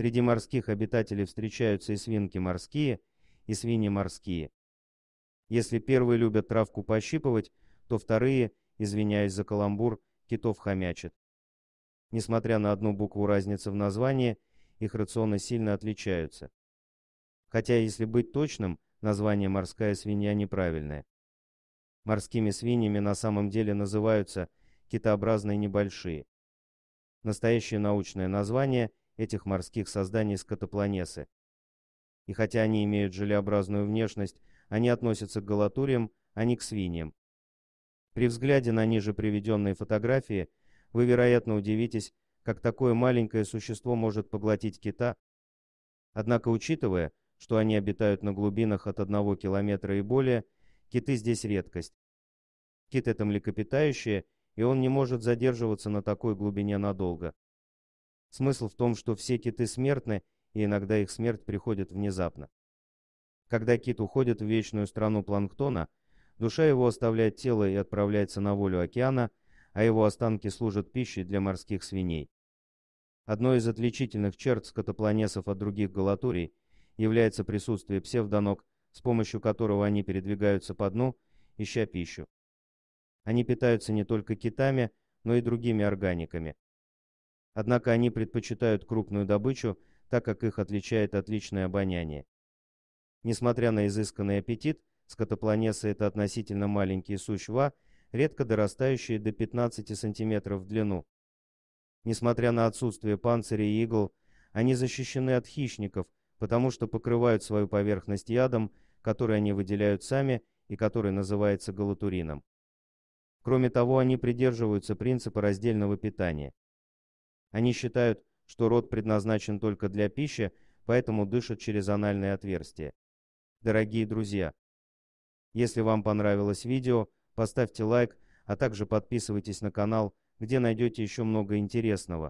Среди морских обитателей встречаются и свинки морские, и свиньи морские. Если первые любят травку пощипывать, то вторые, извиняясь за каламбур, китов хомячат. Несмотря на одну букву разницы в названии, их рационы сильно отличаются. Хотя, если быть точным, название «морская свинья» неправильное. Морскими свиньями на самом деле называются китообразные небольшие. Настоящее научное название этих морских созданий скотопланесы. И хотя они имеют желеобразную внешность, они относятся к галатуриям, а не к свиньям. При взгляде на ниже приведенные фотографии вы, вероятно, удивитесь, как такое маленькое существо может поглотить кита. Однако, учитывая, что они обитают на глубинах от одного километра и более, киты здесь редкость. Кит это млекопитающее, и он не может задерживаться на такой глубине надолго. Смысл в том, что все киты смертны, и иногда их смерть приходит внезапно. Когда кит уходит в вечную страну планктона, душа его оставляет тело и отправляется на волю океана, а его останки служат пищей для морских свиней. Одной из отличительных черт скотопланесов от других галатурий является присутствие псевдоног, с помощью которого они передвигаются по дну, ища пищу. Они питаются не только китами, но и другими органиками, Однако они предпочитают крупную добычу, так как их отличает отличное обоняние. Несмотря на изысканный аппетит, скотопланесы – это относительно маленькие существа, редко дорастающие до 15 сантиметров в длину. Несмотря на отсутствие панциря и игл, они защищены от хищников, потому что покрывают свою поверхность ядом, который они выделяют сами и который называется галатурином. Кроме того, они придерживаются принципа раздельного питания. Они считают, что рот предназначен только для пищи, поэтому дышат через анальные отверстия. Дорогие друзья, если вам понравилось видео, поставьте лайк, а также подписывайтесь на канал, где найдете еще много интересного.